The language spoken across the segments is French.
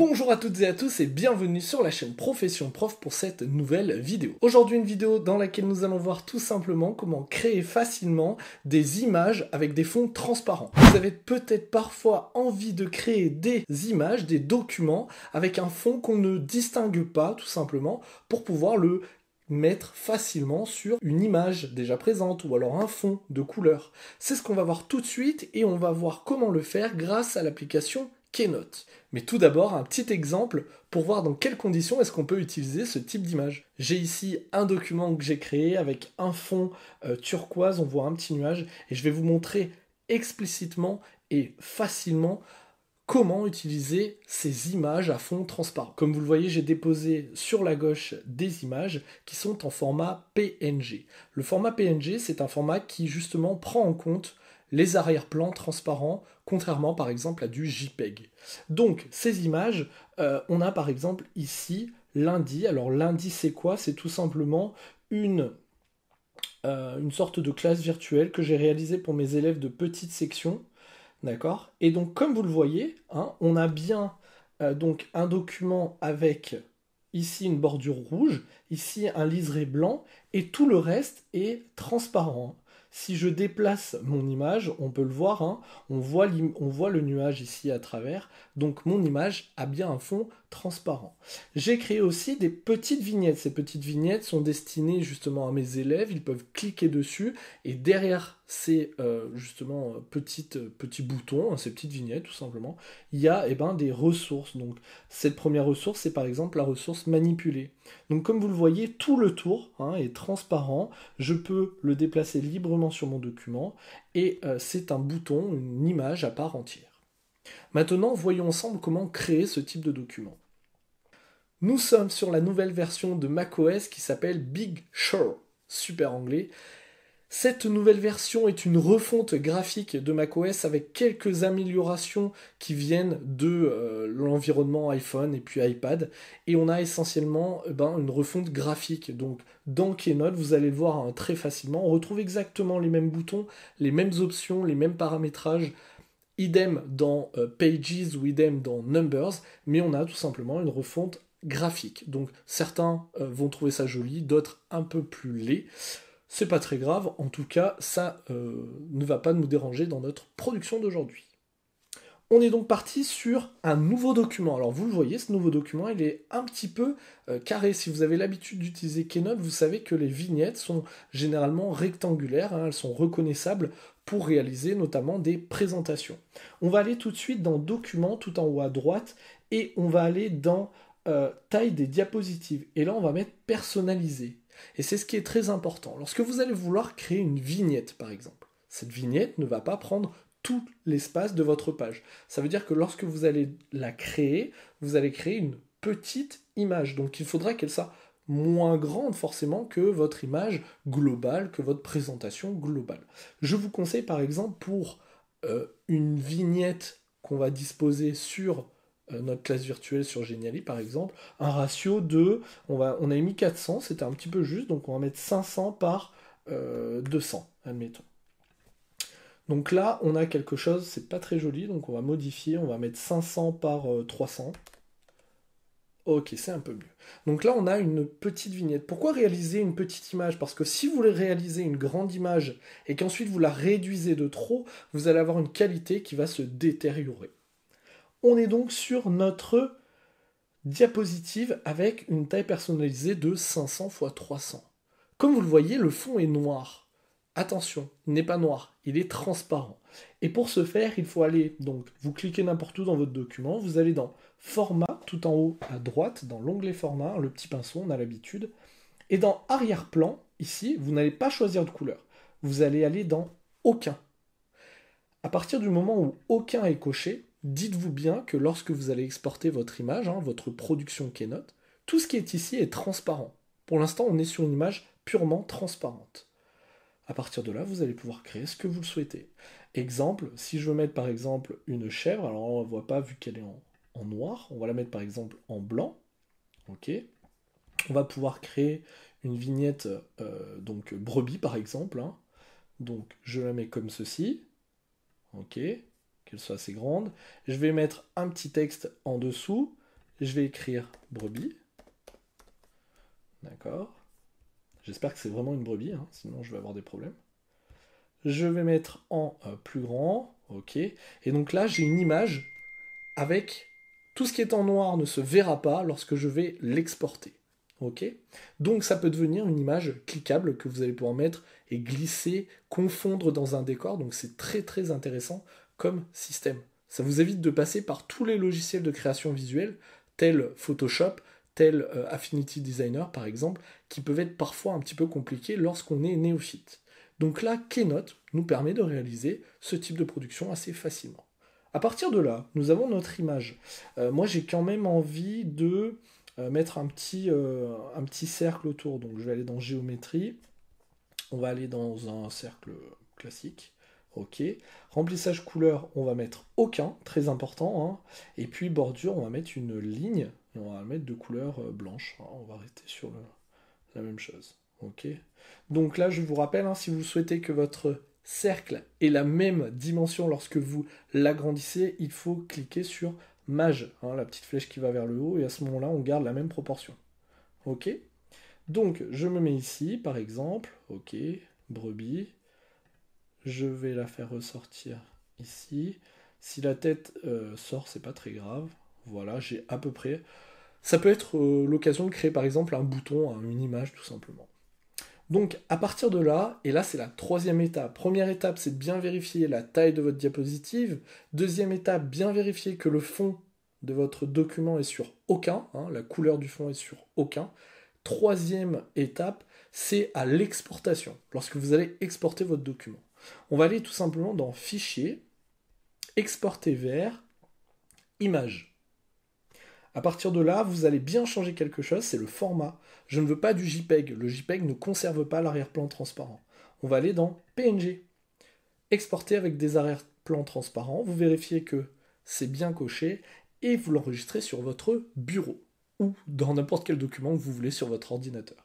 Bonjour à toutes et à tous et bienvenue sur la chaîne Profession Prof pour cette nouvelle vidéo. Aujourd'hui une vidéo dans laquelle nous allons voir tout simplement comment créer facilement des images avec des fonds transparents. Vous avez peut-être parfois envie de créer des images, des documents avec un fond qu'on ne distingue pas tout simplement pour pouvoir le mettre facilement sur une image déjà présente ou alors un fond de couleur. C'est ce qu'on va voir tout de suite et on va voir comment le faire grâce à l'application Keynote. Mais tout d'abord, un petit exemple pour voir dans quelles conditions est-ce qu'on peut utiliser ce type d'image. J'ai ici un document que j'ai créé avec un fond euh, turquoise, on voit un petit nuage, et je vais vous montrer explicitement et facilement comment utiliser ces images à fond transparent. Comme vous le voyez, j'ai déposé sur la gauche des images qui sont en format PNG. Le format PNG, c'est un format qui justement prend en compte les arrière-plans transparents, contrairement par exemple à du JPEG. Donc ces images, euh, on a par exemple ici lundi. Alors lundi c'est quoi C'est tout simplement une, euh, une sorte de classe virtuelle que j'ai réalisée pour mes élèves de petite section. D'accord Et donc comme vous le voyez, hein, on a bien euh, donc un document avec ici une bordure rouge, ici un liseré blanc, et tout le reste est transparent. Si je déplace mon image, on peut le voir, hein, on, voit on voit le nuage ici à travers, donc mon image a bien un fond transparent. J'ai créé aussi des petites vignettes. Ces petites vignettes sont destinées justement à mes élèves, ils peuvent cliquer dessus et derrière ces euh, justement euh, euh, petits boutons, hein, ces petites vignettes tout simplement, il y a eh ben, des ressources. Donc cette première ressource, c'est par exemple la ressource manipulée. Donc comme vous le voyez, tout le tour hein, est transparent, je peux le déplacer librement sur mon document, et c'est un bouton, une image à part entière. Maintenant, voyons ensemble comment créer ce type de document. Nous sommes sur la nouvelle version de macOS qui s'appelle Big Sur, super anglais, cette nouvelle version est une refonte graphique de macOS avec quelques améliorations qui viennent de euh, l'environnement iPhone et puis iPad. Et on a essentiellement eh ben, une refonte graphique. Donc dans Keynote, vous allez le voir hein, très facilement. On retrouve exactement les mêmes boutons, les mêmes options, les mêmes paramétrages. Idem dans euh, Pages ou idem dans Numbers, mais on a tout simplement une refonte graphique. Donc certains euh, vont trouver ça joli, d'autres un peu plus laid. C'est pas très grave, en tout cas, ça euh, ne va pas nous déranger dans notre production d'aujourd'hui. On est donc parti sur un nouveau document. Alors vous le voyez, ce nouveau document, il est un petit peu euh, carré. Si vous avez l'habitude d'utiliser Kenob, vous savez que les vignettes sont généralement rectangulaires, hein, elles sont reconnaissables pour réaliser notamment des présentations. On va aller tout de suite dans Documents tout en haut à droite et on va aller dans euh, Taille des diapositives. Et là, on va mettre Personnaliser. Et c'est ce qui est très important. Lorsque vous allez vouloir créer une vignette, par exemple, cette vignette ne va pas prendre tout l'espace de votre page. Ça veut dire que lorsque vous allez la créer, vous allez créer une petite image. Donc il faudra qu'elle soit moins grande forcément que votre image globale, que votre présentation globale. Je vous conseille par exemple pour euh, une vignette qu'on va disposer sur euh, notre classe virtuelle sur Geniali par exemple, un ratio de, on, va, on a mis 400, c'était un petit peu juste, donc on va mettre 500 par 200, euh, admettons. Donc là, on a quelque chose, c'est pas très joli, donc on va modifier, on va mettre 500 par 300. Euh, ok, c'est un peu mieux. Donc là, on a une petite vignette. Pourquoi réaliser une petite image Parce que si vous voulez réaliser une grande image et qu'ensuite vous la réduisez de trop, vous allez avoir une qualité qui va se détériorer. On est donc sur notre diapositive avec une taille personnalisée de 500 x 300. Comme vous le voyez, le fond est noir. Attention, il n'est pas noir, il est transparent. Et pour ce faire, il faut aller, donc vous cliquez n'importe où dans votre document, vous allez dans Format, tout en haut à droite, dans l'onglet Format, le petit pinceau, on a l'habitude. Et dans Arrière-plan, ici, vous n'allez pas choisir de couleur. Vous allez aller dans Aucun. À partir du moment où aucun est coché, dites-vous bien que lorsque vous allez exporter votre image, hein, votre production Keynote, tout ce qui est ici est transparent. Pour l'instant, on est sur une image purement transparente. À partir de là, vous allez pouvoir créer ce que vous le souhaitez. Exemple, si je veux mettre par exemple une chèvre, alors on ne voit pas vu qu'elle est en, noir, on va la mettre par exemple en blanc. Ok. On va pouvoir créer une vignette euh, donc brebis par exemple. Hein. Donc je la mets comme ceci. Ok qu'elle soit assez grande. Je vais mettre un petit texte en dessous. Je vais écrire brebis. D'accord. J'espère que c'est vraiment une brebis, hein, sinon je vais avoir des problèmes. Je vais mettre en euh, plus grand. OK. Et donc là, j'ai une image avec tout ce qui est en noir ne se verra pas lorsque je vais l'exporter. OK Donc ça peut devenir une image cliquable que vous allez pouvoir mettre et glisser, confondre dans un décor. Donc c'est très très intéressant comme système. Ça vous évite de passer par tous les logiciels de création visuelle, tels Photoshop, tel euh, Affinity Designer par exemple, qui peuvent être parfois un petit peu compliqués lorsqu'on est néophyte. Donc là, Keynote nous permet de réaliser ce type de production assez facilement. À partir de là, nous avons notre image. Euh, moi, j'ai quand même envie de euh, mettre un petit, un petit cercle autour. Donc, je vais aller dans géométrie. On va aller dans un cercle classique ok. Remplissage couleur, on va mettre aucun, très important. Hein. Et puis bordure, on va mettre une ligne, on va mettre de couleur euh, blanche. Ah, on va rester sur la même chose. Ok. Donc là, je vous rappelle, hein, si vous souhaitez que votre cercle ait la même dimension lorsque vous l'agrandissez, il faut cliquer sur mage, hein, la petite flèche qui va vers le haut, et à ce moment-là, on garde la même proportion. Ok. Donc, je me mets ici, par exemple, ok, brebis, je vais la faire ressortir ici. Si la tête euh, sort, c'est pas très grave. Voilà, j'ai à peu près. Ça peut être euh, l'occasion de créer par exemple un bouton, hein, une image tout simplement. Donc à partir de là, et là c'est la troisième étape. Première étape, c'est de bien vérifier la taille de votre diapositive. Deuxième étape, bien vérifier que le fond de votre document est sur aucun, hein, la couleur du fond est sur aucun. Troisième étape, c'est à l'exportation, lorsque vous allez exporter votre document. On va aller tout simplement dans Fichier, Exporter vers Images. À partir de là, vous allez bien changer quelque chose, c'est le format. Je ne veux pas du JPEG, le JPEG ne conserve pas l'arrière-plan transparent. On va aller dans PNG, exporter avec des arrière-plans transparents, vous vérifiez que c'est bien coché et vous l'enregistrez sur votre bureau ou dans n'importe quel document que vous voulez sur votre ordinateur.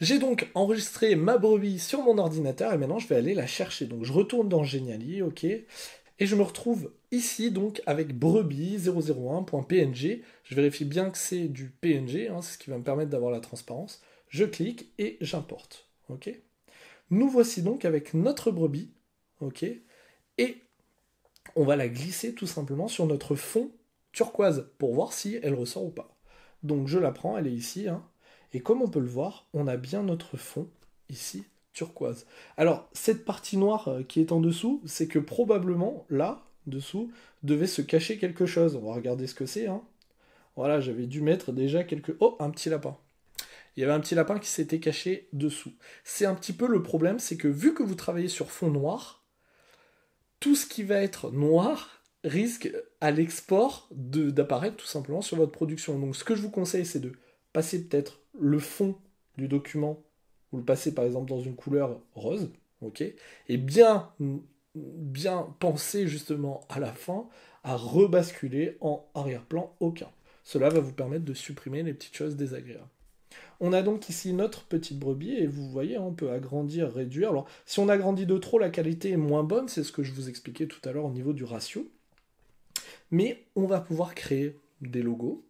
J'ai donc enregistré ma brebis sur mon ordinateur et maintenant je vais aller la chercher. Donc je retourne dans Geniali, ok, et je me retrouve ici donc avec brebis 001.png. Je vérifie bien que c'est du PNG, hein, c'est ce qui va me permettre d'avoir la transparence. Je clique et j'importe, ok. Nous voici donc avec notre brebis, ok, et on va la glisser tout simplement sur notre fond turquoise pour voir si elle ressort ou pas. Donc je la prends, elle est ici, hein, et comme on peut le voir, on a bien notre fond ici turquoise. Alors, cette partie noire euh, qui est en dessous, c'est que probablement, là, dessous, devait se cacher quelque chose. On va regarder ce que c'est. Hein. Voilà, j'avais dû mettre déjà quelques... Oh, un petit lapin. Il y avait un petit lapin qui s'était caché dessous. C'est un petit peu le problème, c'est que vu que vous travaillez sur fond noir, tout ce qui va être noir risque euh, à l'export d'apparaître tout simplement sur votre production. Donc ce que je vous conseille, c'est de passer peut-être le fond du document, ou le passer par exemple dans une couleur rose, ok, et bien, bien penser justement à la fin à rebasculer en arrière-plan aucun. Cela va vous permettre de supprimer les petites choses désagréables. On a donc ici notre petite brebis et vous voyez, on peut agrandir, réduire. Alors, si on agrandit de trop, la qualité est moins bonne, c'est ce que je vous expliquais tout à l'heure au niveau du ratio. Mais on va pouvoir créer des logos,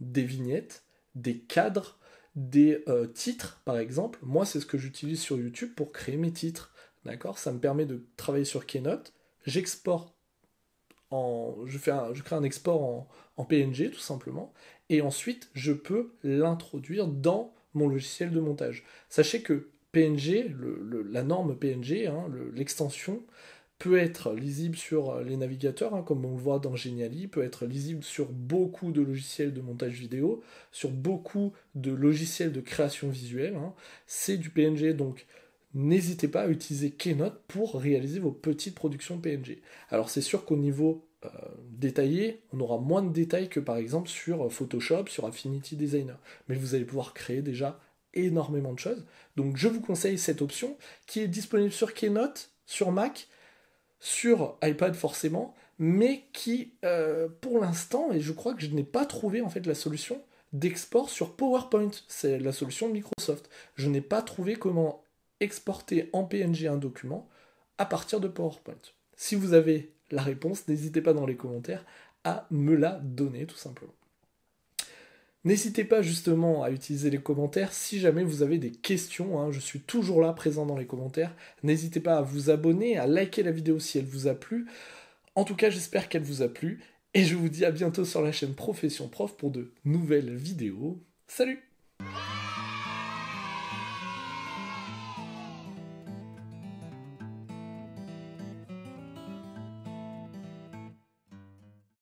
des vignettes, des cadres, des euh, titres par exemple. Moi, c'est ce que j'utilise sur YouTube pour créer mes titres. D'accord Ça me permet de travailler sur Keynote. J'exporte en. Je, fais je crée un export en, PNG tout simplement. Et ensuite, je peux l'introduire dans mon logiciel de montage. Sachez que PNG, la norme PNG, hein, l'extension, peut être lisible sur euh, les navigateurs, hein, comme on le voit dans Geniali, peut être lisible sur beaucoup de logiciels de montage vidéo, sur beaucoup de logiciels de création visuelle. Hein. C'est du PNG, donc n'hésitez pas à utiliser Keynote pour réaliser vos petites productions PNG. Alors c'est sûr qu'au niveau euh, détaillé, on aura moins de détails que par exemple sur euh, Photoshop, sur Affinity Designer, mais vous allez pouvoir créer déjà énormément de choses. Donc je vous conseille cette option qui est disponible sur Keynote, sur Mac, sur iPad forcément, mais qui, euh, pour l'instant, et je crois que je n'ai pas trouvé en fait la solution d'export sur PowerPoint. C'est la solution de Microsoft. Je n'ai pas trouvé comment exporter en PNG un document à partir de PowerPoint. Si vous avez la réponse, n'hésitez pas dans les commentaires à me la donner tout simplement. N'hésitez pas justement à utiliser les commentaires si jamais vous avez des questions. Hein. je suis toujours là présent dans les commentaires. N'hésitez pas à vous abonner, à liker la vidéo si elle vous a plu. En tout cas, j'espère qu'elle vous a plu. Et je vous dis à bientôt sur la chaîne Profession Prof pour de nouvelles vidéos. Salut